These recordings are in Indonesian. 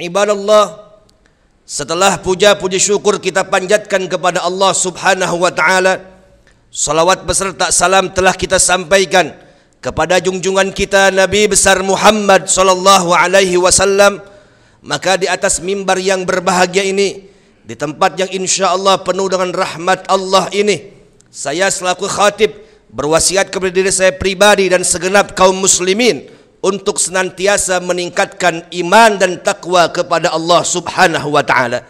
Ibadallah setelah puja-puji syukur kita panjatkan kepada Allah Subhanahu wa taala, salawat beserta salam telah kita sampaikan kepada junjungan kita Nabi besar Muhammad sallallahu alaihi wasallam, maka di atas mimbar yang berbahagia ini, di tempat yang insya Allah penuh dengan rahmat Allah ini, saya selaku khatib berwasiat kepada diri saya pribadi dan segenap kaum muslimin untuk senantiasa meningkatkan iman dan takwa kepada Allah Subhanahu wa taala.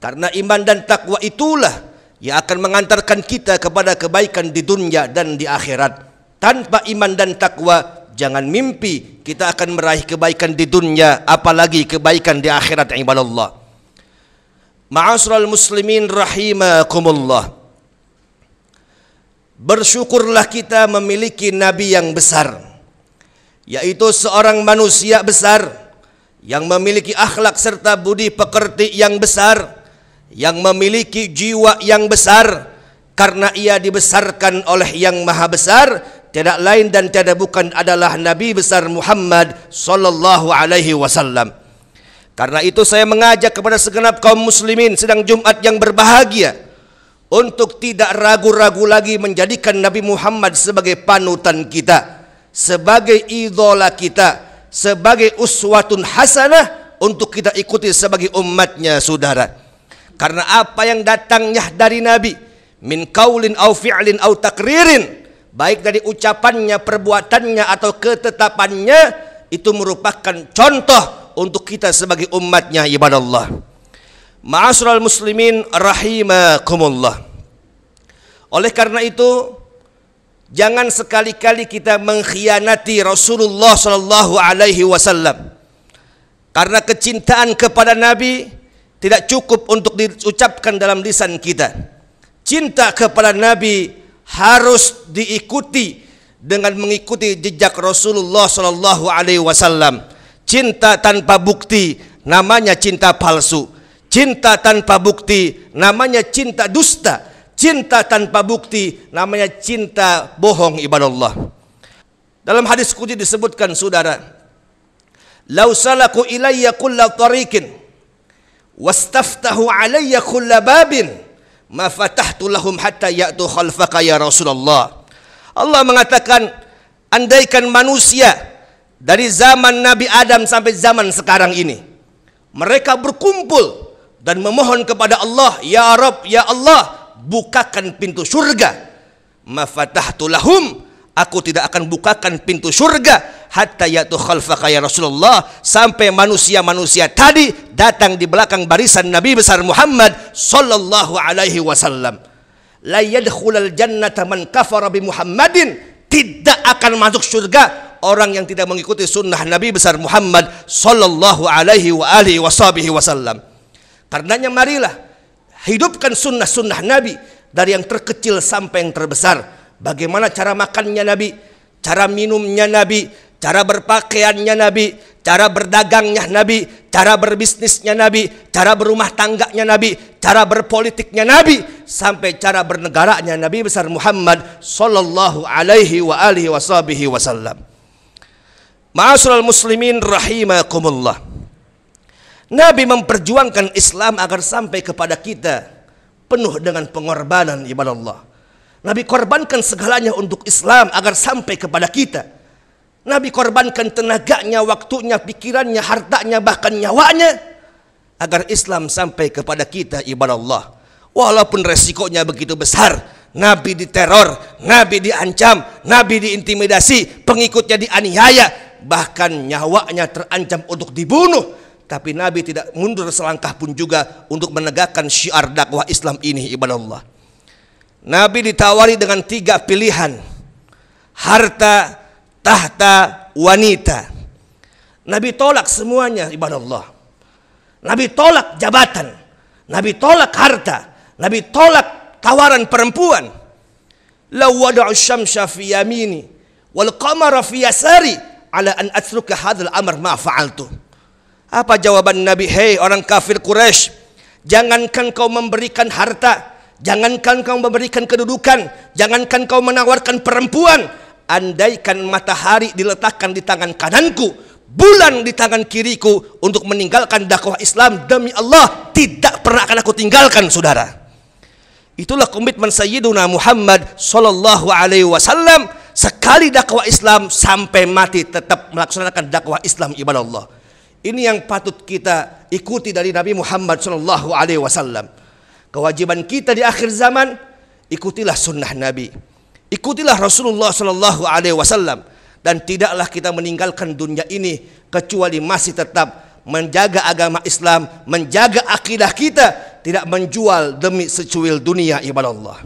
Karena iman dan takwa itulah yang akan mengantarkan kita kepada kebaikan di dunia dan di akhirat. Tanpa iman dan takwa, jangan mimpi kita akan meraih kebaikan di dunia apalagi kebaikan di akhirat ibadallah. Ma'asral muslimin rahimakumullah. Bersyukurlah kita memiliki nabi yang besar yaitu seorang manusia besar yang memiliki akhlak serta budi pekerti yang besar, yang memiliki jiwa yang besar, karena ia dibesarkan oleh Yang Maha Besar, tidak lain dan tidak bukan adalah Nabi besar Muhammad sallallahu alaihi wasallam. Karena itu saya mengajak kepada segenap kaum muslimin sedang Jumat yang berbahagia untuk tidak ragu-ragu lagi menjadikan Nabi Muhammad sebagai panutan kita sebagai idola kita, sebagai uswatun hasanah untuk kita ikuti sebagai umatnya saudara. Karena apa yang datangnya dari Nabi min kaulin au fi'lin au takririn baik dari ucapannya, perbuatannya atau ketetapannya itu merupakan contoh untuk kita sebagai umatnya ibadah Allah. Ma'asral muslimin rahimakumullah. Oleh karena itu Jangan sekali-kali kita mengkhianati Rasulullah sallallahu alaihi wasallam. Karena kecintaan kepada Nabi tidak cukup untuk diucapkan dalam lisan kita. Cinta kepada Nabi harus diikuti dengan mengikuti jejak Rasulullah sallallahu alaihi wasallam. Cinta tanpa bukti namanya cinta palsu. Cinta tanpa bukti namanya cinta dusta Cinta tanpa bukti namanya cinta bohong ibadah Allah. Dalam hadis kunci disebutkan saudara, "Lau salaku ilayya kulla tariqin wastaftahu alayya kulla babin ma fatahtu lahum hatta ya'tu khalfaka ya Rasulullah." Allah mengatakan, andaikan manusia dari zaman Nabi Adam sampai zaman sekarang ini mereka berkumpul dan memohon kepada Allah, "Ya Rabb, ya Allah, bukakan pintu surga mafatahtu aku tidak akan bukakan pintu surga hatta yatu khalfaka ya Rasulullah sampai manusia-manusia tadi datang di belakang barisan Nabi besar Muhammad sallallahu alaihi wasallam la yadkhulal jannata man kafara bi Muhammadin tidak akan masuk surga orang yang tidak mengikuti sunnah Nabi besar Muhammad sallallahu alaihi wa alihi wasallam karenanya marilah hidupkan sunnah-sunnah Nabi dari yang terkecil sampai yang terbesar. Bagaimana cara makannya Nabi, cara minumnya Nabi, cara berpakaiannya Nabi, cara berdagangnya Nabi, cara berbisnisnya Nabi, cara berumah tangganya Nabi, cara berpolitiknya Nabi, sampai cara bernegaranya Nabi besar Muhammad sallallahu alaihi wa alihi wasallam. Ma'asyiral muslimin rahimakumullah. Nabi memperjuangkan Islam agar sampai kepada kita penuh dengan pengorbanan ibadah Allah. Nabi korbankan segalanya untuk Islam agar sampai kepada kita. Nabi korbankan tenaganya, waktunya, pikirannya, hartanya, bahkan nyawanya agar Islam sampai kepada kita ibadah Allah. Walaupun resikonya begitu besar, Nabi diteror, Nabi diancam, Nabi diintimidasi, pengikutnya dianiaya, bahkan nyawanya terancam untuk dibunuh tapi Nabi tidak mundur selangkah pun juga untuk menegakkan syiar dakwah Islam ini ibadah Allah. Nabi ditawari dengan tiga pilihan. Harta, tahta, wanita. Nabi tolak semuanya ibadah Allah. Nabi tolak jabatan. Nabi tolak harta. Nabi tolak tawaran perempuan. Law wada'u syamsa fi yamini wal qamara fi yasari ala an atruka hadzal amr ma fa'altu. Apa jawaban Nabi? Hei orang kafir Quraisy, jangankan kau memberikan harta, jangankan kau memberikan kedudukan, jangankan kau menawarkan perempuan, andaikan matahari diletakkan di tangan kananku, bulan di tangan kiriku untuk meninggalkan dakwah Islam demi Allah tidak pernah akan aku tinggalkan saudara. Itulah komitmen Sayyiduna Muhammad sallallahu alaihi wasallam sekali dakwah Islam sampai mati tetap melaksanakan dakwah Islam ibadah Allah. Ini yang patut kita ikuti dari Nabi Muhammad Shallallahu Alaihi Wasallam. Kewajiban kita di akhir zaman ikutilah sunnah Nabi, ikutilah Rasulullah Shallallahu Alaihi Wasallam dan tidaklah kita meninggalkan dunia ini kecuali masih tetap menjaga agama Islam, menjaga akidah kita, tidak menjual demi secuil dunia ibadah Allah.